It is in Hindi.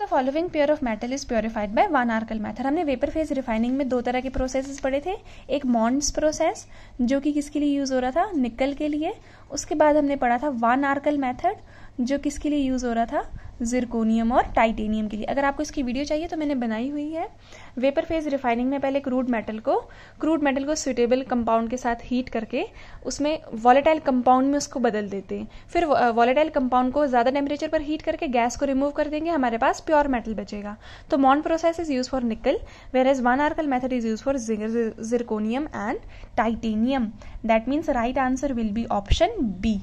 the following pure of metal is purified by van Arkel arcal हमने वेपर फेज रिफाइनिंग में दो तरह के प्रोसेसेस पढ़े थे एक मॉन्ड्स प्रोसेस जो कि किसके लिए यूज हो रहा था निकल के लिए उसके बाद हमने पढ़ा था वन आर्कल मेथड जो किसके लिए यूज हो रहा था जिरकोनियम और टाइटेनियम के लिए अगर आपको इसकी वीडियो चाहिए तो मैंने बनाई हुई है वेपर फेज रिफाइनिंग में पहले क्रूड मेटल को क्रूड मेटल को सुटेबल कंपाउंड के साथ हीट करके उसमें वॉलेटाइल कंपाउंड में उसको बदल देते हैं फिर वॉलेटाइल कंपाउंड को ज़्यादा टेम्परेचर पर हीट करके गैस को रिमूव कर देंगे हमारे पास प्योर मेटल बचेगा तो Mond process is use for nickel whereas van Arkel method is use for zirconium and titanium that means right answer will be option B